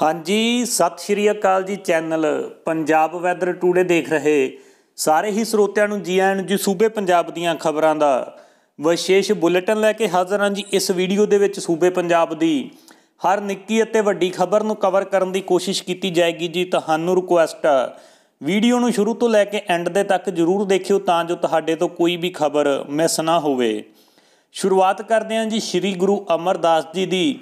ਹਾਂਜੀ ਸਤਿ ਸ਼੍ਰੀ ਅਕਾਲ ਜੀ ਚੈਨਲ ਪੰਜਾਬ ਵੈਦਰ ਟੂਡੇ ਦੇਖ ਰਹੇ ਸਾਰੇ ਹੀ ਸਰੋਤਿਆਂ ਨੂੰ ਜੀ ਆਇਆਂ ਜੀ ਸੂਬੇ ਪੰਜਾਬ ਦੀਆਂ ਖਬਰਾਂ ਦਾ ਵਿਸ਼ੇਸ਼ ਬੁਲੇਟਿਨ ਲੈ ਕੇ ਹਾਜ਼ਰ ਹਾਂ ਜੀ ਇਸ ਵੀਡੀਓ ਦੇ ਵਿੱਚ ਸੂਬੇ ਪੰਜਾਬ ਦੀ ਹਰ ਨਿੱਕੀ ਅਤੇ ਵੱਡੀ ਖਬਰ ਨੂੰ ਕਵਰ ਕਰਨ ਦੀ ਕੋਸ਼ਿਸ਼ ਕੀਤੀ ਜਾਏਗੀ ਜੀ ਤੁਹਾਨੂੰ ਰਿਕੁਐਸਟ ਆ ਵੀਡੀਓ ਨੂੰ ਸ਼ੁਰੂ ਤੋਂ ਲੈ ਕੇ ਐਂਡ ਦੇ ਤੱਕ ਜ਼ਰੂਰ ਦੇਖਿਓ ਤਾਂ ਜੋ ਤੁਹਾਡੇ ਤੋਂ ਕੋਈ ਵੀ ਖਬਰ ਮਿਸ ਨਾ ਹੋਵੇ ਸ਼ੁਰੂਆਤ ਕਰਦੇ ਹਾਂ ਜੀ ਸ੍ਰੀ ਗੁਰੂ ਅਮਰਦਾਸ ਜੀ ਦੀ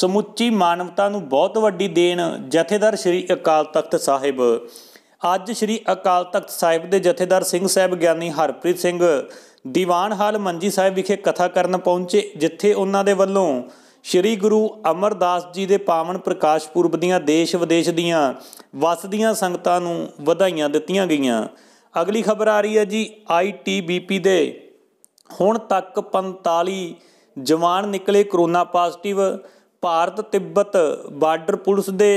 ਸਮੁੱਚੀ ਮਾਨਵਤਾ ਨੂੰ ਬਹੁਤ ਵੱਡੀ ਦੇਣ ਜਥੇਦਾਰ ਸ੍ਰੀ ਅਕਾਲ ਤਖਤ ਸਾਹਿਬ ਅੱਜ ਸ੍ਰੀ ਅਕਾਲ ਤਖਤ ਸਾਹਿਬ ਦੇ ਜਥੇਦਾਰ ਸਿੰਘ ਸਾਹਿਬ ਗਿਆਨੀ ਹਰਪ੍ਰੀਤ ਸਿੰਘ ਦੀਵਾਨ ਹਾਲ ਮੰਜੀ ਸਾਹਿਬ ਵਿਖੇ ਕਥਾ ਕਰਨ ਪਹੁੰਚੇ ਜਿੱਥੇ ਉਹਨਾਂ ਦੇ ਵੱਲੋਂ ਸ੍ਰੀ ਗੁਰੂ ਅਮਰਦਾਸ ਜੀ ਦੇ ਪਾਵਨ ਪ੍ਰਕਾਸ਼ ਪੁਰਬ ਦੀਆਂ ਦੇਸ਼ ਵਿਦੇਸ਼ ਦੀਆਂ ਵਸਦੀਆਂ ਸੰਗਤਾਂ ਨੂੰ ਵਧਾਈਆਂ ਦਿੱਤੀਆਂ ਗਈਆਂ ਅਗਲੀ ਖਬਰ ਆ ਰਹੀ ਹੈ ਜੀ ਆਈਟੀਬੀਪੀ ਦੇ ਹੁਣ ਤੱਕ 45 ਜਵਾਨ ਨਿਕਲੇ corona positive Bharat Tibet border police ਦੇ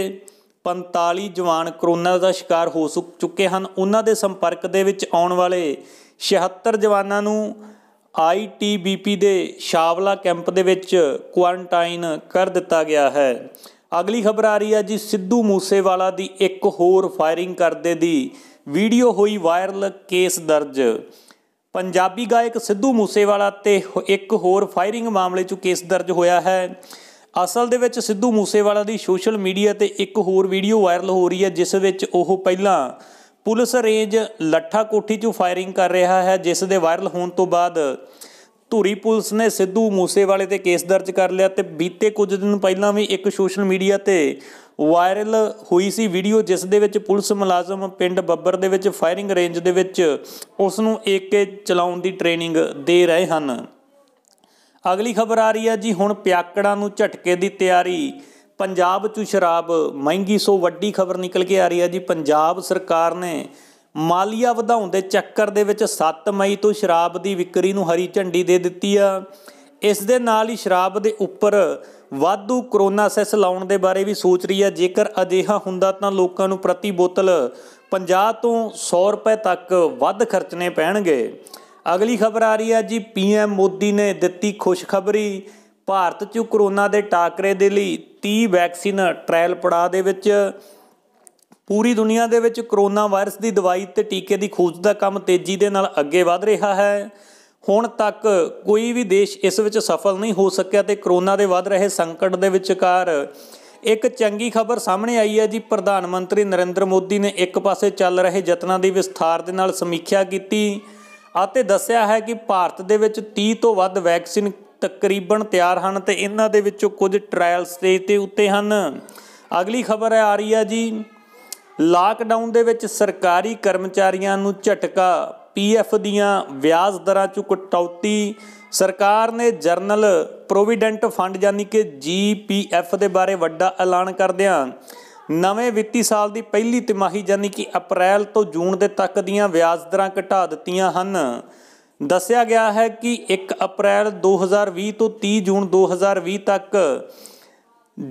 45 ਜਵਾਨ ਕਰੋਨਾ ਦਾ ਸ਼ਿਕਾਰ ਹੋ ਚੁੱਕੇ ਹਨ ਉਹਨਾਂ ਦੇ ਸੰਪਰਕ ਦੇ ਵਿੱਚ ਆਉਣ ਵਾਲੇ 76 ਜਵਾਨਾਂ ਨੂੰ ਆਈਟੀਬੀਪੀ ਦੇ ਸ਼ਾਵਲਾ ਕੈਂਪ ਦੇ ਵਿੱਚ ਕੁਆਰੰਟਾਈਨ ਕਰ ਦਿੱਤਾ ਗਿਆ ਹੈ ਅਗਲੀ ਖਬਰ ਆ ਰਹੀ ਹੈ ਜੀ ਸਿੱਧੂ ਮੂਸੇਵਾਲਾ ਦੀ ਇੱਕ ਹੋਰ ਫਾਇਰਿੰਗ ਕਰਦੇ ਦੀ ਵੀਡੀਓ ਹੋਈ ਵਾਇਰਲ ਕੇਸ ਦਰਜ ਪੰਜਾਬੀ ਗਾਇਕ ਸਿੱਧੂ ਮੂਸੇਵਾਲਾ ਤੇ ਇੱਕ ਹੋਰ ਫਾਇਰਿੰਗ ਮਾਮਲੇ 'ਚ ਕੇਸ ਦਰਜ ਹੋਇਆ ਹੈ ਅਸਲ ਦੇ ਵਿੱਚ ਸਿੱਧੂ ਮੂਸੇਵਾਲਾ ਦੀ ਸੋਸ਼ਲ ਮੀਡੀਆ ਤੇ ਇੱਕ ਹੋਰ ਵੀਡੀਓ ਵਾਇਰਲ ਹੋ ਰਹੀ ਹੈ ਜਿਸ ਵਿੱਚ ਉਹ ਪਹਿਲਾਂ ਪੁਲਿਸ ਰੇਂਜ ਲੱਠਾ ਕੋਠੀ 'ਚੋਂ ਫਾਇਰਿੰਗ ਕਰ ਰਿਹਾ ਹੈ ਜਿਸ ਦੇ ਵਾਇਰਲ ਹੋਣ ਤੋਂ ਬਾਅਦ ਧੂਰੀ ਪੁਲਿਸ ਨੇ ਸਿੱਧੂ ਮੂਸੇਵਾਲੇ ਤੇ ਕੇਸ ਦਰਜ ਕਰ ਲਿਆ ਤੇ ਬੀਤੇ ਕੁਝ ਦਿਨ ਪਹਿਲਾਂ ਵੀ ਇੱਕ ਸੋਸ਼ਲ ਮੀਡੀਆ ਤੇ ਵਾਇਰਲ ਹੋਈ ਸੀ ਵੀਡੀਓ ਜਿਸ ਦੇ ਵਿੱਚ ਪੁਲਿਸ ਮੁਲਾਜ਼ਮ ਪਿੰਡ ਬੱਬਰ ਦੇ ਵਿੱਚ ਫਾਇਰਿੰਗ ਰੇਂਜ ਦੇ ਵਿੱਚ ਉਸ ਨੂੰ ਏਕੇ ਚਲਾਉਣ ਦੀ ਟ੍ਰੇਨਿੰਗ ਦੇ ਰਹੇ ਹਨ ਅਗਲੀ ਖਬਰ ਆ ਰਹੀ ਹੈ ਜੀ ਹੁਣ ਪਿਆਕੜਾਂ ਨੂੰ ਝਟਕੇ ਦੀ ਤਿਆਰੀ ਪੰਜਾਬ 'ਚ ਸ਼ਰਾਬ ਮਹਿੰਗੀ ਸੋ ਵੱਡੀ ਖਬਰ ਨਿਕਲ ਕੇ ਆ ਰਹੀ ਹੈ ਜੀ ਪੰਜਾਬ ਸਰਕਾਰ ਨੇ ਮਾਲੀਆ ਵਧਾਉਣ ਦੇ ਚੱਕਰ ਦੇ ਵਿੱਚ 7 ਮਈ ਤੋਂ ਸ਼ਰਾਬ ਦੀ ਵਿਕਰੀ ਨੂੰ ਹਰੀ ਝੰਡੀ ਦੇ ਦਿੱਤੀ ਆ ਇਸ ਦੇ ਨਾਲ ਹੀ ਸ਼ਰਾਬ ਦੇ ਉੱਪਰ ਵਾਧੂ ਕਰੋਨਾ ਸੈਸ ਲਾਉਣ ਦੇ ਬਾਰੇ ਵੀ ਸੋਚ ਰਹੀ ਹੈ ਜੇਕਰ ਅਜਿਹਾ ਹੁੰਦਾ ਤਾਂ ਲੋਕਾਂ ਨੂੰ ਪ੍ਰਤੀ ਬੋਤਲ 50 ਤੋਂ 100 ਰੁਪਏ ਤੱਕ ਵੱਧ ਖਰਚਣੇ ਪੈਣਗੇ ਅਗਲੀ ਖਬਰ ਆ ਰਹੀ ਹੈ ਜੀ ਪੀਐਮ ਮੋਦੀ ਨੇ ਦਿੱਤੀ ਖੁਸ਼ਖਬਰੀ ਭਾਰਤ 'ਚ ਕੋਰੋਨਾ ਦੇ ਟਾਕਰੇ ਦੇ ਲਈ 30 ਵੈਕਸੀਨ ਟ੍ਰਾਇਲ ਪੜਾਅ ਦੇ ਵਿੱਚ ਪੂਰੀ ਦੁਨੀਆ ਦੇ ਵਿੱਚ ਕੋਰੋਨਾ ਵਾਇਰਸ ਦੀ ਦਵਾਈ ਤੇ ਟੀਕੇ ਦੀ ਖੋਜ ਦਾ ਕੰਮ ਤੇਜ਼ੀ ਦੇ ਨਾਲ ਅੱਗੇ ਵਧ ਰਿਹਾ ਹੈ ਹੁਣ ਤੱਕ ਕੋਈ ਵੀ ਦੇਸ਼ ਇਸ ਵਿੱਚ ਸਫਲ ਨਹੀਂ ਹੋ ਸਕਿਆ ਤੇ ਕੋਰੋਨਾ ਦੇ ਵੱਧ ਰਹੇ ਸੰਕਟ ਦੇ ਵਿਚਕਾਰ ਇੱਕ ਚੰਗੀ ਖਬਰ ਸਾਹਮਣੇ ਆਈ ਹੈ ਜੀ ਪ੍ਰਧਾਨ ਮੰਤਰੀ ਨਰਿੰਦਰ ਮੋਦੀ ਨੇ ਇੱਕ ਪਾਸੇ ਚੱਲ ਰਹੇ ਯਤਨਾਂ ਦੀ ਵਿਸਥਾਰ ਦੇ ਨਾਲ ਸਮੀਖਿਆ ਕੀਤੀ ਅਤੇ ਦੱਸਿਆ ਹੈ ਕਿ ਭਾਰਤ ਦੇ ਵਿੱਚ 30 ਤੋਂ ਵੱਧ ਵੈਕਸੀਨ ਤਕਰੀਬਨ ਤਿਆਰ ਹਨ ਤੇ ਇਹਨਾਂ ਦੇ ਵਿੱਚੋਂ ਕੁਝ ਟ੍ਰਾਇਲ ਸਟੇਜ ਤੇ ਉੱਤੇ ਹਨ ਅਗਲੀ ਖਬਰ ਆ ਰਹੀ ਹੈ ਜੀ ਲਾਕਡਾਊਨ ਦੇ ਵਿੱਚ ਸਰਕਾਰੀ ਕਰਮਚਾਰੀਆਂ ਨੂੰ ਝਟਕਾ ਪੀਐਫ ਦੀਆਂ ਵਿਆਜ ਦਰਾਂ 'ਚ ਕਟੌਤੀ ਸਰਕਾਰ ਨੇ ਜਰਨਲ ਪ੍ਰੋਵੀਡੈਂਟ ਫੰਡ ਯਾਨੀ ਕਿ ਜੀਪੀਐਫ ਦੇ ਬਾਰੇ ਵੱਡਾ ਐਲਾਨ ਕਰਦਿਆਂ ਨਵੇਂ ਵਿੱਤੀ ਸਾਲ ਦੀ ਪਹਿਲੀ ਤਿਮਾਹੀ ਯਾਨੀ ਕਿ ਅਪ੍ਰੈਲ ਤੋਂ ਜੂਨ ਦੇ ਤੱਕ ਦੀਆਂ ਵਿਆਜ ਦਰਾਂ ਘਟਾ ਦਿੱਤੀਆਂ ਹਨ ਦੱਸਿਆ ਗਿਆ ਹੈ ਕਿ 1 ਅਪ੍ਰੈਲ 2020 ਤੋਂ 30 ਜੂਨ 2020 ਤੱਕ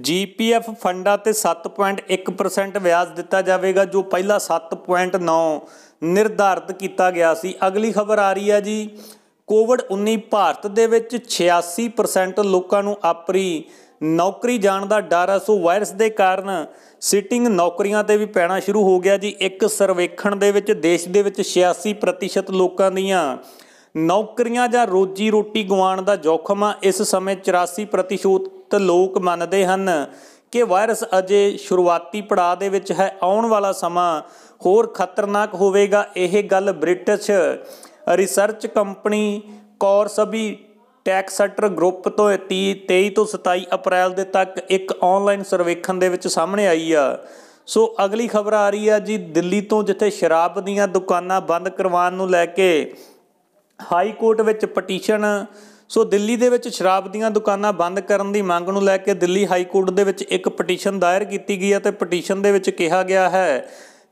ਜੀਪੀਐਫ ਫੰਡਾਂ ਤੇ 7.1% ਵਿਆਜ ਦਿੱਤਾ ਜਾਵੇਗਾ ਜੋ ਪਹਿਲਾਂ 7.9 ਨਿਰਧਾਰਤ ਕੀਤਾ ਗਿਆ ਸੀ ਅਗਲੀ ਖਬਰ ਆ ਰਹੀ ਹੈ ਜੀ ਕੋਵਿਡ-19 ਭਾਰਤ ਦੇ ਵਿੱਚ 86% ਲੋਕਾਂ ਨੂੰ ਆਪਰੀ ਨੌਕਰੀ ਜਾਣ ਦਾ ਡਰ ਆ ਸੋ ਵਾਇਰਸ ਦੇ ਕਾਰਨ ਸਿਟਿੰਗ ਨੌਕਰੀਆਂ ਤੇ ਵੀ ਪੈਣਾ ਸ਼ੁਰੂ ਹੋ ਗਿਆ ਜੀ ਇੱਕ ਸਰਵੇਖਣ ਦੇ ਵਿੱਚ ਦੇਸ਼ ਦੇ ਵਿੱਚ 86% ਲੋਕਾਂ ਦੀਆਂ ਨੌਕਰੀਆਂ ਜਾਂ ਰੋਜੀ ਰੋਟੀ ਗਵਾਉਣ ਦਾ ਜੋਖਮ ਆ ਇਸ ਸਮੇਂ 84% ਲੋਕ ਮੰਨਦੇ ਹਨ ਕਿ ਵਾਇਰਸ ਅਜੇ ਸ਼ੁਰੂਆਤੀ ਪੜਾਅ ਦੇ ਵਿੱਚ ਹੈ ਆਉਣ ਵਾਲਾ ਸਮਾਂ ਹੋਰ ਖਤਰਨਾਕ ਹੋਵੇਗਾ ਇਹ ਗੱਲ British research company Crosby sector group ਤੋਂ 23 ਤੋਂ 27 ਅਪ੍ਰੈਲ ਦੇ ਤੱਕ ਇੱਕ ਆਨਲਾਈਨ ਸਰਵੇਖਣ ਦੇ ਵਿੱਚ ਸਾਹਮਣੇ ਆਈ ਆ ਸੋ ਅਗਲੀ ਖਬਰ ਆ ਰਹੀ ਆ ਜੀ ਦਿੱਲੀ ਤੋਂ ਜਿੱਥੇ ਸ਼ਰਾਬ ਦੀਆਂ ਦੁਕਾਨਾਂ ਬੰਦ ਕਰਵਾਉਣ ਨੂੰ ਲੈ ਕੇ ਹਾਈ ਕੋਰਟ ਵਿੱਚ ਪਟੀਸ਼ਨ ਸੋ ਦਿੱਲੀ ਦੇ ਵਿੱਚ ਸ਼ਰਾਬ ਦੀਆਂ ਦੁਕਾਨਾਂ ਬੰਦ ਕਰਨ ਦੀ ਮੰਗ ਨੂੰ ਲੈ ਕੇ ਦਿੱਲੀ ਹਾਈ ਕੋਰਟ ਦੇ ਵਿੱਚ ਇੱਕ ਪਟੀਸ਼ਨ ਦਾਇਰ ਕੀਤੀ ਗਈ ਹੈ ਤੇ ਪਟੀਸ਼ਨ ਦੇ ਵਿੱਚ ਕਿਹਾ ਗਿਆ ਹੈ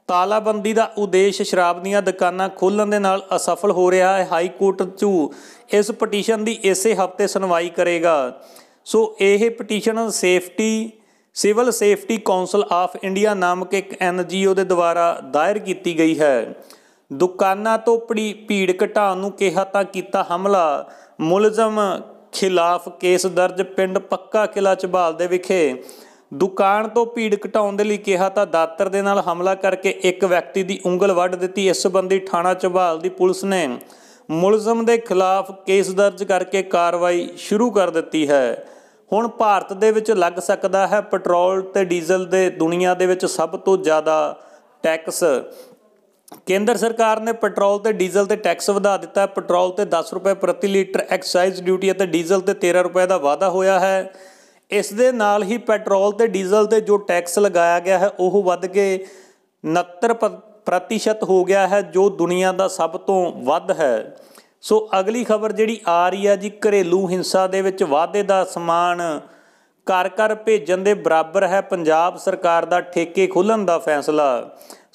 ਤਾਲਾਬੰਦੀ ਦਾ ਉਦੇਸ਼ ਸ਼ਰਾਬ ਦੀਆਂ ਦੁਕਾਨਾਂ ਖੋਲਣ ਦੇ ਨਾਲ ਅਸਫਲ ਹੋ ਰਿਹਾ ਹੈ ਹਾਈ ਕੋਰਟ ਝੂ ਇਸ ਪਟੀਸ਼ਨ ਦੀ ਇਸੇ ਹਫਤੇ ਸੁਣਵਾਈ ਕਰੇਗਾ ਸੋ ਇਹ petition safety civil safety council of India ਨਾਮਕ ਇੱਕ ਐਨਜੀਓ ਦੇ ਦੁਆਰਾ ਦਾਇਰ ਕੀਤੀ ਗਈ ਹੈ ਦੁਕਾਨਾਂ ਤੋਂ ਪੜੀ ਭੀੜ ਘਟਾਉਣ ਨੂੰ ਕਿਹਾ ਤਾਂ ਕੀਤਾ ਹਮਲਾ ਮੁਲਜ਼ਮ ਖਿਲਾਫ ਕੇਸ ਦਰਜ ਪਿੰਡ ਪੱਕਾ ਕਿਲਾ ਚਬਾਲ ਦੇ ਵਿਖੇ ਦੁਕਾਨ ਤੋਂ ਭੀੜ ਘਟਾਉਣ ਦੇ ਲਈ ਕਿਹਾ ਤਾਂ ਦਾਤਰ ਦੇ ਨਾਲ ਹਮਲਾ ਕਰਕੇ ਇੱਕ ਵਿਅਕਤੀ ਦੀ ਉਂਗਲ ਵੱਢ ਦਿੱਤੀ ਇਸ ਸੰਬੰਧੀ ਥਾਣਾ ਚਬਾਲ ਦੀ ਪੁਲਿਸ ਨੇ ਮੁਲਜ਼ਮ ਦੇ ਖਿਲਾਫ ਕੇਸ ਦਰਜ ਕਰਕੇ ਕਾਰਵਾਈ ਸ਼ੁਰੂ ਕਰ ਦਿੱਤੀ ਹੈ ਹੁਣ ਭਾਰਤ ਦੇ ਵਿੱਚ ਲੱਗ ਸਕਦਾ ਹੈ ਪੈਟਰੋਲ ਤੇ ਡੀਜ਼ਲ ਦੇ ਦੁਨੀਆ ਦੇ ਵਿੱਚ ਸਭ ਤੋਂ ਜ਼ਿਆਦਾ ਟੈਕਸ ਕੇਂਦਰ ਸਰਕਾਰ ਨੇ ਪੈਟਰੋਲ ਤੇ ਡੀਜ਼ਲ ਤੇ ਟੈਕਸ ਵਧਾ ਦਿੱਤਾ ਹੈ ਪੈਟਰੋਲ ਤੇ 10 ਰੁਪਏ ਪ੍ਰਤੀ ਲੀਟਰ ਐਕਸਾਈਜ਼ ਡਿਊਟੀ ਅਤੇ ਡੀਜ਼ਲ ਤੇ 13 ਰੁਪਏ ਦਾ ਵਾਧਾ ਹੋਇਆ ਹੈ ਇਸ ਦੇ ਨਾਲ ਹੀ ਪੈਟਰੋਲ ਤੇ ਡੀਜ਼ਲ ਤੇ ਜੋ ਟੈਕਸ ਲਗਾਇਆ ਗਿਆ ਹੈ ਉਹ ਵੱਧ ਕੇ 69 ਹੋ ਗਿਆ ਹੈ ਜੋ ਦੁਨੀਆ ਦਾ ਸਭ ਤੋਂ ਵੱਧ ਹੈ ਸੋ ਅਗਲੀ ਖਬਰ ਜਿਹੜੀ ਆ ਰਹੀ ਹੈ ਜੀ ਘਰੇਲੂ ਹਿੰਸਾ ਦੇ ਵਿੱਚ ਵਾਧੇ ਦਾ ਸਮਾਨ ਘਰ ਘਰ ਭੇਜਣ ਦੇ ਬਰਾਬਰ ਹੈ ਪੰਜਾਬ ਸਰਕਾਰ ਦਾ ਠੇਕੇ ਖੋਲਣ ਦਾ ਫੈਸਲਾ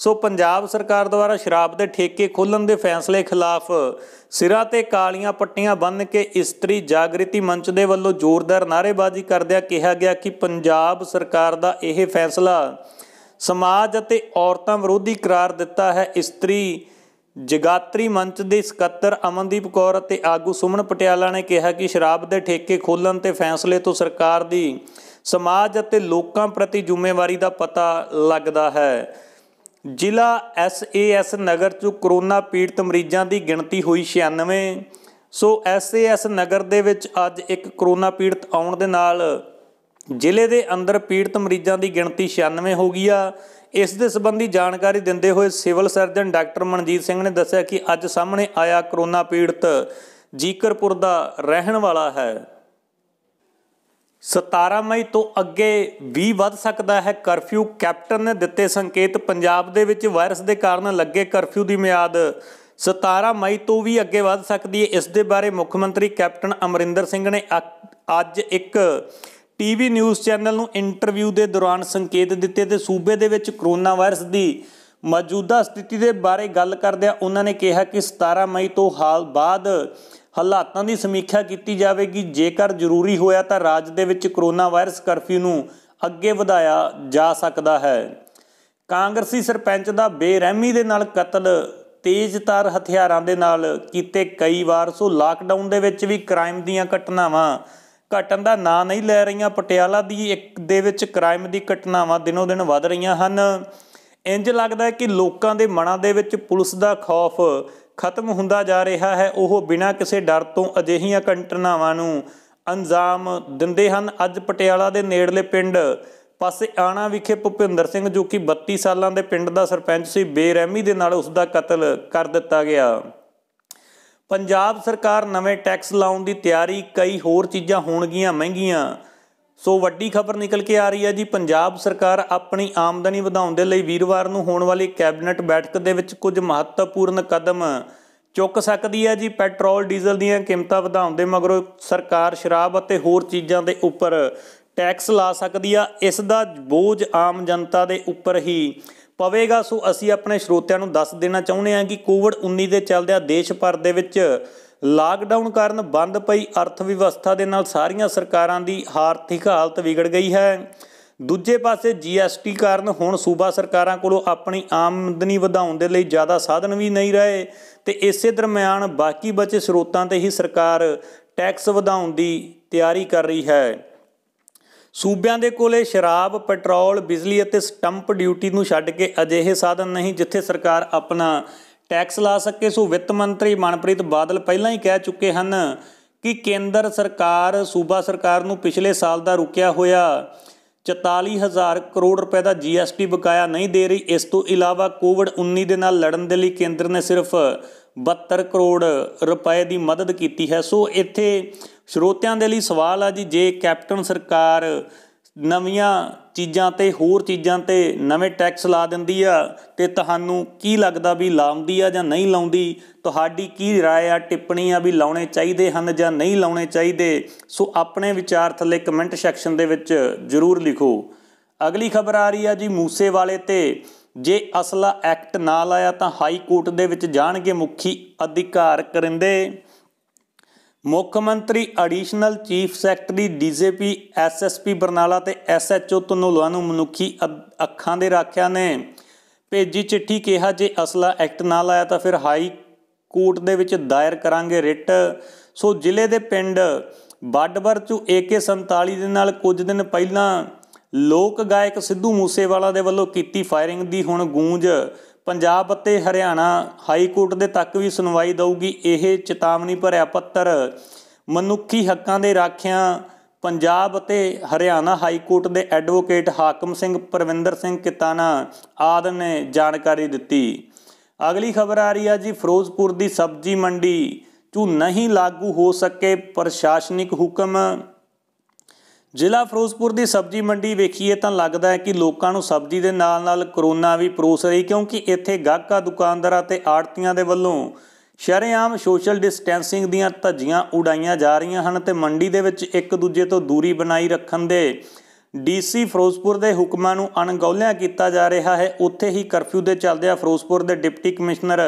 ਸੋ ਪੰਜਾਬ ਸਰਕਾਰ ਦੁਆਰਾ ਸ਼ਰਾਬ ਦੇ ਠੇਕੇ ਖੋਲਣ ਦੇ ਫੈਸਲੇ ਖਿਲਾਫ ਸਿਰਾਂ ਤੇ ਕਾਲੀਆਂ ਪੱਟੀਆਂ ਬੰਨ ਕੇ ਇਸਤਰੀ ਜਾਗਰਤੀ ਮੰਚ ਦੇ ਵੱਲੋਂ ਜ਼ੋਰਦਾਰ ਨਾਰੇਬਾਜ਼ੀ ਕਰਦਿਆਂ ਕਿਹਾ ਗਿਆ ਕਿ ਪੰਜਾਬ ਸਰਕਾਰ ਦਾ ਇਹ ਫੈਸਲਾ ਸਮਾਜ ਅਤੇ ਔਰਤਾਂ ਵਿਰੋਧੀ ਕਰਾਰ ਦਿੱਤਾ ਹੈ ਇਸਤਰੀ ਜਗਾਤਰੀ ਮੰਚ ਦੇ ਸਕੱਤਰ ਅਮਨਦੀਪ ਕੌਰ ਅਤੇ ਆਗੂ ਸੁਮਨ ਪਟਿਆਲਾ ਨੇ ਕਿਹਾ ਕਿ ਸ਼ਰਾਬ ਦੇ ਠੇਕੇ ਖੋਲਣ ਤੇ ਫੈਸਲੇ ਤੋਂ ਸਰਕਾਰ ਦੀ ਸਮਾਜ ਅਤੇ ਲੋਕਾਂ ਪ੍ਰਤੀ ਜ਼ਿੰਮੇਵਾਰੀ ਦਾ ਪਤਾ ਲੱਗਦਾ ਹੈ ਜ਼ਿਲ੍ਹਾ ਐਸਏਐਸ ਨਗਰ 'ਚ ਕਰੋਨਾ ਪੀੜਤ ਮਰੀਜ਼ਾਂ ਦੀ ਗਿਣਤੀ ਹੋਈ 96 ਸੋ ਐਸਏਐਸ ਨਗਰ ਦੇ ਵਿੱਚ ਅੱਜ ਇੱਕ ਕਰੋਨਾ ਪੀੜਤ ਆਉਣ ਦੇ ਨਾਲ ਜ਼ਿਲ੍ਹੇ ਦੇ ਅੰਦਰ ਪੀੜਤ ਮਰੀਜ਼ਾਂ ਦੀ ਗਿਣਤੀ 96 ਹੋ ਗਈ ਆ ਇਸ ਦੇ ਸੰਬੰਧੀ ਜਾਣਕਾਰੀ ਦਿੰਦੇ ਹੋਏ civil surgeon doctor Manjit Singh ਨੇ ਦੱਸਿਆ ਕਿ ਅੱਜ ਸਾਹਮਣੇ ਆਇਆ ਕਰੋਨਾ ਪੀੜਤ ਜੀਕਰਪੁਰ ਦਾ ਰਹਿਣ ਵਾਲਾ ਹੈ 17 ਮਈ ਤੋਂ ਅੱਗੇ ਵੀ ਵੱਧ ਸਕਦਾ ਹੈ ਕਰਫਿਊ ਕੈਪਟਨ ਨੇ ਦਿੱਤੇ ਸੰਕੇਤ ਪੰਜਾਬ ਦੇ ਵਿੱਚ ਵਾਇਰਸ ਦੇ ਕਾਰਨ ਲੱਗੇ ਕਰਫਿਊ ਦੀ ਮਿਆਦ 17 ਮਈ ਤੋਂ ਵੀ ਅੱਗੇ ਵੱਧ ਸਕਦੀ ਹੈ ਇਸ ਦੇ ਬਾਰੇ ਮੁੱਖ ਮੰਤਰੀ ਕੈਪਟਨ ਅਮਰਿੰਦਰ ਸਿੰਘ ਨੇ ਅੱਜ ਇੱਕ ਟੀਵੀ ਨਿਊਜ਼ ਚੈਨਲ ਨੂੰ ਇੰਟਰਵਿਊ ਦੇ ਦੌਰਾਨ ਸੰਕੇਤ ਦਿੱਤੇ ਤੇ ਸੂਬੇ ਦੇ ਵਿੱਚ ਕਰੋਨਾ ਵਾਇਰਸ ਦੀ ਮੌਜੂਦਾ ਸਥਿਤੀ ਦੇ ਬਾਰੇ ਗੱਲ ਕਰਦਿਆਂ ਉਹਨਾਂ ਨੇ ਕਿਹਾ ਕਿ 17 ਮਈ ਤੋਂ ਹਾਲ ਬਾਅਦ ਹਾਲਾਤਾਂ ਦੀ ਸਮੀਖਿਆ ਕੀਤੀ ਜਾਵੇਗੀ ਜੇਕਰ ਜ਼ਰੂਰੀ ਹੋਇਆ ਤਾਂ ਰਾਜ ਦੇ ਵਿੱਚ ਕਰੋਨਾ ਵਾਇਰਸ ਕਰਫਿਊ ਨੂੰ ਅੱਗੇ ਵਧਾਇਆ ਜਾ ਸਕਦਾ ਹੈ ਕਾਂਗਰਸੀ ਸਰਪੰਚ ਦਾ ਬੇਰਹਿਮੀ ਦੇ ਨਾਲ ਕਤਲ ਤਾਰ ਹਥਿਆਰਾਂ ਦੇ ਨਾਲ ਕੀਤੇ ਕਈ ਵਾਰ ਸੋ ਲਾਕਡਾਊਨ ਦੇ ਵਿੱਚ ਵੀ ਕ੍ਰਾਈਮ ਦੀਆਂ ਘਟਨਾਵਾਂ ਘਟਣ ਦਾ ਨਾਂ ਨਹੀਂ ਲੈ ਰਹੀਆਂ ਪਟਿਆਲਾ ਦੀ ਇੱਕ ਦੇ ਵਿੱਚ ਕ੍ਰਾਈਮ ਦੀ ਘਟਨਾਵਾਂ ਦਿਨੋ ਦਿਨ ਵਧ ਰਹੀਆਂ ਹਨ ਇੰਜ ਲੱਗਦਾ ਹੈ ਕਿ ਲੋਕਾਂ ਦੇ ਮਨਾਂ ਦੇ ਵਿੱਚ ਪੁਲਿਸ ਦਾ ਖੌਫ ਖਤਮ ਹੁੰਦਾ ਜਾ ਰਿਹਾ ਹੈ ਉਹ ਬਿਨਾਂ ਕਿਸੇ ਡਰ ਤੋਂ ਅਜਿਹੀਆਂ ਘਟਨਾਵਾਂ ਨੂੰ ਅੰਜਾਮ ਦਿੰਦੇ ਹਨ ਅੱਜ ਪਟਿਆਲਾ ਦੇ ਨੇੜਲੇ ਪਿੰਡ ਪਾਸੇ ਆਣਾ ਵਿਖੇ ਭੁਪਿੰਦਰ ਸਿੰਘ ਜੋ ਕਿ 32 ਸਾਲਾਂ ਦੇ ਪਿੰਡ ਦਾ ਸਰਪੰਚ ਸੀ ਬੇਰਹਿਮੀ ਦੇ ਨਾਲ ਉਸ ਦਾ ਕਤਲ ਕਰ ਦਿੱਤਾ ਗਿਆ ਪੰਜਾਬ ਸਰਕਾਰ ਨਵੇਂ ਟੈਕਸ ਲਾਉਣ ਦੀ ਤਿਆਰੀ ਕਈ ਹੋਰ ਚੀਜ਼ਾਂ ਹੋਣਗੀਆਂ ਮਹਿੰਗੀਆਂ ਸੋ ਵੱਡੀ ਖਬਰ ਨਿਕਲ ਕੇ ਆ ਰਹੀ ਹੈ ਜੀ ਪੰਜਾਬ ਸਰਕਾਰ ਆਪਣੀ ਆਮਦਨੀ ਵਧਾਉਣ ਦੇ ਲਈ ਵੀਰਵਾਰ ਨੂੰ ਹੋਣ ਵਾਲੀ ਕੈਬਨਿਟ ਬੈਠਕ ਦੇ ਵਿੱਚ ਕੁਝ ਮਹੱਤਵਪੂਰਨ ਕਦਮ ਚੁੱਕ ਸਕਦੀ ਹੈ ਜੀ ਪੈਟਰੋਲ ਡੀਜ਼ਲ ਦੀਆਂ ਕੀਮਤਾਂ ਵਧਾਉਣ ਦੇ ਮਗਰੋਂ ਸਰਕਾਰ ਸ਼ਰਾਬ ਅਤੇ ਹੋਰ ਚੀਜ਼ਾਂ ਦੇ ਉੱਪਰ ਟੈਕਸ ਲਾ ਸਕਦੀ ਆ ਇਸ ਦਾ ਬੋਝ ਆਮ ਜਨਤਾ ਦੇ ਉੱਪਰ ਹੀ ਪਵੇਗਾ ਸੋ ਅਸੀਂ ਆਪਣੇ ਸਰੋਤਿਆਂ ਨੂੰ ਦੱਸ ਦੇਣਾ ਚਾਹੁੰਦੇ ਹਾਂ ਕਿ ਕੋਵਿਡ-19 ਦੇ ਚੱਲਦਿਆਂ ਦੇਸ਼ ਭਰ ਦੇ ਵਿੱਚ ਲਾਕਡਾਊਨ ਕਾਰਨ ਬੰਦ ਪਈ ਅਰਥ ਵਿਵਸਥਾ ਦੇ ਨਾਲ ਸਾਰੀਆਂ ਸਰਕਾਰਾਂ ਦੀ ਆਰਥਿਕ ਹਾਲਤ ਵਿਗੜ ਗਈ ਹੈ ਦੂਜੇ ਪਾਸੇ ਜੀਐਸਟੀ ਕਾਰਨ ਹੁਣ ਸੂਬਾ ਸਰਕਾਰਾਂ ਕੋਲੋਂ ਆਪਣੀ ਆਮਦਨੀ ਵਧਾਉਣ ਦੇ ਲਈ ਜ਼ਿਆਦਾ ਸਾਧਨ ਵੀ ਨਹੀਂ ਰਹੇ ਤੇ ਇਸੇ ਦਰਮਿਆਨ ਬਾਕੀ ਬਚੇ ਸਰੋਤਾਂ ਤੇ ਹੀ ਸਰਕਾਰ ਟੈਕਸ ਵਧਾਉਣ ਦੀ ਤਿਆਰੀ ਕਰ ਰਹੀ ਹੈ ਸੂਬਿਆਂ ਦੇ ਕੋਲੇ ਸ਼ਰਾਬ ਪੈਟਰੋਲ ਬਿਜਲੀ ਅਤੇ ਸਟੰਪ ਡਿਊਟੀ ਨੂੰ ਛੱਡ ਕੇ ਅਜਿਹੇ ਸਾਧਨ ਨਹੀਂ ਜਿੱਥੇ ਸਰਕਾਰ ਆਪਣਾ ਟੈਕਸ ਲਾ ਸਕੇ ਸੋ ਵਿੱਤ ਮੰਤਰੀ ਮਨਪ੍ਰੀਤ ਬਾਦਲ ਪਹਿਲਾਂ ਹੀ ਕਹਿ ਚੁੱਕੇ ਹਨ ਕਿ ਕੇਂਦਰ ਸਰਕਾਰ ਸੂਬਾ ਸਰਕਾਰ ਨੂੰ ਪਿਛਲੇ ਸਾਲ ਦਾ ਰੁਕਿਆ ਹੋਇਆ 44000 ਕਰੋੜ ਰੁਪਏ ਦਾ ਜੀਐਸਟੀ ਬਕਾਇਆ ਨਹੀਂ ਦੇ ਰਹੀ ਇਸ ਤੋਂ ਇਲਾਵਾ ਕੋਵਿਡ-19 ਦੇ ਨਾਲ ਲੜਨ ਦੇ ਲਈ ਕੇਂਦਰ ਨੇ ਸਿਰਫ 72 ਕਰੋੜ ਰੁਪਏ ਦੀ ਮਦਦ ਕੀਤੀ ਹੈ ਸੋ ਇੱਥੇ ਸਰੋਤਿਆਂ ਦੇ ਲਈ ਸਵਾਲ ਆ ਜੀ ਜੇ ਕੈਪਟਨ ਸਰਕਾਰ ਨਵੀਆਂ ਚੀਜ਼ਾਂ ਤੇ ਹੋਰ ਚੀਜ਼ਾਂ ਤੇ ਨਵੇਂ ਟੈਕਸ ਲਾ ਦਿੰਦੀ ਆ ਤੇ ਤੁਹਾਨੂੰ ਕੀ ਲੱਗਦਾ ਵੀ ਲਾਉਂਦੀ ਆ ਜਾਂ ਨਹੀਂ ਲਾਉਂਦੀ ਤੁਹਾਡੀ ਕੀ رائے ਆ ਟਿੱਪਣੀ ਆ ਵੀ ਲਾਉਣੇ ਚਾਹੀਦੇ ਹਨ ਜਾਂ ਨਹੀਂ ਲਾਉਣੇ ਚਾਹੀਦੇ ਸੋ ਆਪਣੇ ਵਿਚਾਰ ਥੱਲੇ ਕਮੈਂਟ ਸੈਕਸ਼ਨ ਦੇ ਵਿੱਚ ਜ਼ਰੂਰ ਲਿਖੋ ਅਗਲੀ ਖਬਰ ਆ ਰਹੀ ਆ ਜੀ ਮੂਸੇ ਵਾਲੇ ਤੇ ਜੇ ਅਸਲਾ ਐਕਟ ਨਾ ਲਾਇਆ ਤਾਂ ਹਾਈ ਕੋਰਟ ਦੇ ਵਿੱਚ ਜਾਣਗੇ ਮੁਖੀ ਅਧਿਕਾਰ ਕਰਿੰਦੇ ਮੁੱਖ ਮੰਤਰੀ additional chief secretary DGP SSP Barnala ਤੇ ਐਸਐਚਓ ਤਨੂਲਾ ਨੂੰ ਮਨੁੱਖੀ ਅੱਖਾਂ ਦੇ ਰਾਖਿਆ ਨੇ ਭੇਜੀ ਚਿੱਠੀ ਕਿਹਾ ਜੇ ਅਸਲਾ ਐਕਟ ਨਾ ਲਾਇਆ ਤਾਂ ਫਿਰ ਹਾਈ ਕੋਰਟ ਦੇ ਵਿੱਚ ਦਾਇਰ ਕਰਾਂਗੇ ਰਿਟ ਸੋ ਜ਼ਿਲ੍ਹੇ ਦੇ ਪਿੰਡ ਬੱਡਵਰ ਚੋਂ 47 ਦੇ ਨਾਲ ਕੁਝ ਦਿਨ ਪਹਿਲਾਂ ਲੋਕ ਗਾਇਕ ਸਿੱਧੂ ਮੂਸੇਵਾਲਾ ਦੇ ਵੱਲੋਂ ਕੀਤੀ ਫਾਇਰਿੰਗ ਦੀ ਹੁਣ ਗੂੰਜ ਪੰਜਾਬ ਅਤੇ ਹਰਿਆਣਾ ਹਾਈ ਕੋਰਟ ਦੇ ਤੱਕ ਵੀ ਸੁਣਵਾਈ ਦਊਗੀ ਇਹ ਚੇਤਾਵਨੀ ਭਰਿਆ ਪੱਤਰ ਮਨੁੱਖੀ ਹੱਕਾਂ ਦੇ ਰਾਖਿਆਂ ਪੰਜਾਬ ਅਤੇ ਹਰਿਆਣਾ ਹਾਈ ਕੋਰਟ ਦੇ ਐਡਵੋਕੇਟ ਹਾਕਮ ਸਿੰਘ ਪਰਵਿੰਦਰ ਸਿੰਘ ਕਿਤਾਨਾ ਆਦ ਨੇ ਜਾਣਕਾਰੀ ਦਿੱਤੀ ਅਗਲੀ ਖਬਰ ਆ ਰਹੀ ਆ ਜੀ ਫਿਰੋਜ਼ਪੁਰ ਦੀ ਸਬਜ਼ੀ ਮੰਡੀ ਚੋਂ ਨਹੀਂ ਲਾਗੂ ਹੋ ਸਕੇ ਪ੍ਰਸ਼ਾਸਨਿਕ ਹੁਕਮ ਜ਼ਿਲ੍ਹਾ ਫਿਰੋਜ਼ਪੁਰ ਦੀ ਸਬਜ਼ੀ ਮੰਡੀ ਵੇਖੀਏ ਤਾਂ ਲੱਗਦਾ ਹੈ ਕਿ ਲੋਕਾਂ ਨੂੰ ਸਬਜ਼ੀ ਦੇ ਨਾਲ-ਨਾਲ ਕਰੋਨਾ ਵੀ ਪਰੋਸ ਰਹੀ ਕਿਉਂਕਿ ਇੱਥੇ ਗਾਹਕਾਂ ਦੁਕਾਨਦਾਰਾਂ ਤੇ ਆੜਤੀਆਂ ਦੇ ਵੱਲੋਂ ਸ਼ਰੇਆਮ ਸੋਸ਼ਲ ਡਿਸਟੈਂਸਿੰਗ ਦੀਆਂ ਧੱਜੀਆਂ ਉਡਾਈਆਂ ਜਾ ਰਹੀਆਂ ਹਨ ਤੇ ਮੰਡੀ ਦੇ ਵਿੱਚ ਇੱਕ ਦੂਜੇ ਤੋਂ ਦੂਰੀ ਬਣਾਈ ਰੱਖਣ ਦੇ ਡੀਸੀ ਫਿਰੋਜ਼ਪੁਰ ਦੇ ਹੁਕਮਾਂ ਨੂੰ ਅਣਗੌਲਿਆ ਕੀਤਾ ਜਾ ਰਿਹਾ ਹੈ ਉੱਥੇ ਹੀ ਕਰਫਿਊ ਦੇ ਚੱਲਦਿਆਂ ਫਿਰੋਜ਼ਪੁਰ ਦੇ ਡਿਪਟੀ ਕਮਿਸ਼ਨਰ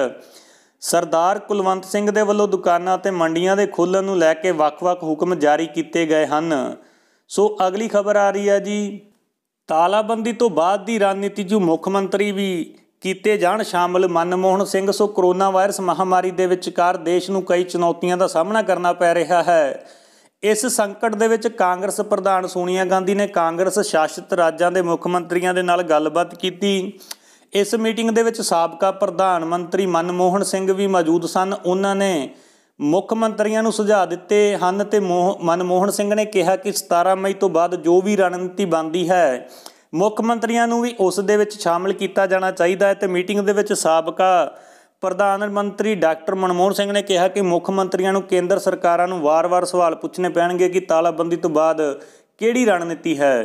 ਸਰਦਾਰ ਕੁਲਵੰਤ ਸਿੰਘ ਦੇ ਵੱਲੋਂ ਦੁਕਾਨਾਂ ਤੇ ਮੰਡੀਆਂ ਦੇ ਖੋਲਣ ਨੂੰ ਲੈ ਕੇ ਵੱਖ-ਵੱਖ ਹੁਕਮ ਜਾਰੀ ਕੀਤੇ ਗਏ ਹਨ ਸੋ ਅਗਲੀ ਖਬਰ ਆ ਰਹੀ ਹੈ ਜੀ ਤਾਲਾਬੰਦੀ ਤੋਂ ਬਾਅਦ ਦੀ ਰਣਨੀਤੀ ਜੋ ਮੁੱਖ ਮੰਤਰੀ ਵੀ ਕੀਤੇ ਜਾਣ ਸ਼ਾਮਲ Manmohan Singh so corona virus ਮਹਾਮਾਰੀ ਦੇ ਵਿਚਕਾਰ ਦੇਸ਼ ਨੂੰ ਕਈ ਚੁਣੌਤੀਆਂ ਦਾ ਸਾਹਮਣਾ ਕਰਨਾ ਪੈ ਰਿਹਾ ਹੈ ਇਸ ਸੰਕਟ ਦੇ ਵਿੱਚ ਕਾਂਗਰਸ ਪ੍ਰਧਾਨ ਸੋਨੀਆ ਗਾਂਧੀ ਨੇ ਕਾਂਗਰਸ ਸ਼ਾਸਿਤ ਰਾਜਾਂ ਦੇ ਮੁੱਖ ਮੰਤਰੀਆਂ ਦੇ ਨਾਲ ਗੱਲਬਾਤ ਕੀਤੀ ਇਸ ਮੀਟਿੰਗ ਦੇ ਵਿੱਚ ਸਾਬਕਾ ਪ੍ਰਧਾਨ ਮੰਤਰੀ ਮਨਮੋਹਨ ਸਿੰਘ ਵੀ ਮੌਜੂਦ ਸਨ ਉਹਨਾਂ ਨੇ ਮੁੱਖ ਮੰਤਰੀਆਂ ਨੂੰ ਸੁਝਾਅ ਦਿੱਤੇ ਹਨ ਤੇ ਮਨਮੋਹਨ ਸਿੰਘ ਨੇ ਕਿਹਾ ਕਿ 17 ਮਈ ਤੋਂ ਬਾਅਦ ਜੋ ਵੀ ਰਣਨੀਤੀ ਬਣਦੀ ਹੈ ਮੁੱਖ ਮੰਤਰੀਆਂ ਨੂੰ ਵੀ ਉਸ ਦੇ ਵਿੱਚ ਸ਼ਾਮਲ ਕੀਤਾ ਜਾਣਾ ਚਾਹੀਦਾ ਹੈ ਤੇ ਮੀਟਿੰਗ ਦੇ ਵਿੱਚ ਸਾਬਕਾ ਪ੍ਰਧਾਨ ਮੰਤਰੀ ਡਾਕਟਰ ਮਨਮੋਹਨ ਸਿੰਘ ਨੇ ਕਿਹਾ ਕਿ ਮੁੱਖ ਮੰਤਰੀਆਂ ਨੂੰ ਕੇਂਦਰ ਸਰਕਾਰਾਂ ਨੂੰ ਵਾਰ-ਵਾਰ ਸਵਾਲ ਪੁੱਛਣੇ ਪੈਣਗੇ ਕਿ ਤਾਲਾਬੰਦੀ ਤੋਂ ਬਾਅਦ ਕਿਹੜੀ ਰਣਨੀਤੀ ਹੈ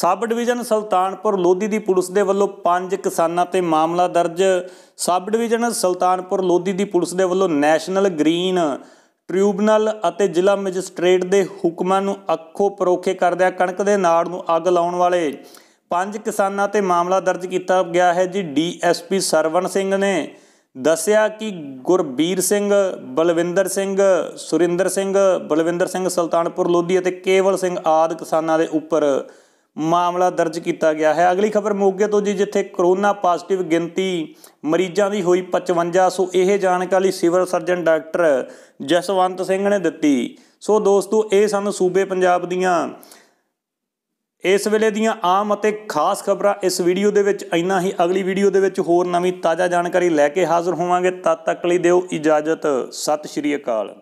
ਸਬ ਡਿਵੀਜ਼ਨ ਸੁਲਤਾਨਪੁਰ ਲੋਧੀ ਦੀ ਪੁਲਿਸ ਦੇ ਵੱਲੋਂ ਪੰਜ ਕਿਸਾਨਾਂ ਤੇ ਮਾਮਲਾ ਦਰਜ ਸਬ ਡਿਵੀਜ਼ਨ ਸੁਲਤਾਨਪੁਰ ਲੋਧੀ ਦੀ ਪੁਲਿਸ ਦੇ ਵੱਲੋਂ ਨੈਸ਼ਨਲ ਗ੍ਰੀਨ ਟ੍ਰਿਬਿਊਨਲ ਅਤੇ ਜ਼ਿਲ੍ਹਾ ਮੈਜਿਸਟ੍ਰੇਟ ਦੇ ਹੁਕਮਾਂ ਨੂੰ ਅੱਖੋਂ ਪਰੋਖੇ ਕਰਦਿਆਂ ਕਣਕ ਦੇ ਨਾੜ ਨੂੰ ਅੱਗ ਲਾਉਣ ਵਾਲੇ ਪੰਜ ਕਿਸਾਨਾਂ ਤੇ ਮਾਮਲਾ ਦਰਜ ਕੀਤਾ ਗਿਆ ਹੈ ਜੀ ਡੀਐਸਪੀ ਸਰਵਣ ਸਿੰਘ ਨੇ ਦੱਸਿਆ ਕਿ ਗੁਰਬੀਰ ਸਿੰਘ ਬਲਵਿੰਦਰ ਸਿੰਘ ਸੁਰਿੰਦਰ ਸਿੰਘ ਬਲਵਿੰਦਰ ਸਿੰਘ ਸੁਲਤਾਨਪੁਰ ਲੋਧੀ ਅਤੇ ਕੇਵਲ ਸਿੰਘ ਆਦ ਕਿਸਾਨਾਂ ਦੇ ਉੱਪਰ ਮਾਮਲਾ ਦਰਜ ਕੀਤਾ ਗਿਆ ਹੈ ਅਗਲੀ ਖਬਰ ਮੋਗੇ ਤੋਂ ਜੀ ਜਿੱਥੇ ਕਰੋਨਾ ਪੋਜ਼ਿਟਿਵ ਗਿਣਤੀ ਮਰੀਜ਼ਾਂ ਦੀ ਹੋਈ 55 ਸੋ ਇਹ ਜਾਣਕਾਰੀ civil surgeon doctor Jaswant Singh ਨੇ ਦਿੱਤੀ ਸੋ ਦੋਸਤੋ ਇਹ ਸਨ ਸੂਬੇ ਪੰਜਾਬ ਦੀਆਂ ਇਸ ਵੇਲੇ ਦੀਆਂ ਆਮ ਅਤੇ ਖਾਸ ਖਬਰਾਂ ਇਸ ਵੀਡੀਓ ਦੇ ਵਿੱਚ ਇੰਨਾ ਹੀ ਅਗਲੀ ਵੀਡੀਓ ਦੇ ਵਿੱਚ ਹੋਰ ਨਵੀਂ ਤਾਜ਼ਾ ਜਾਣਕਾਰੀ ਲੈ ਕੇ ਹਾਜ਼ਰ ਹੋਵਾਂਗੇ ਤਦ ਤੱਕ ਲਈ ਦਿਓ ਇਜਾਜ਼ਤ ਸਤਿ ਸ਼੍ਰੀ ਅਕਾਲ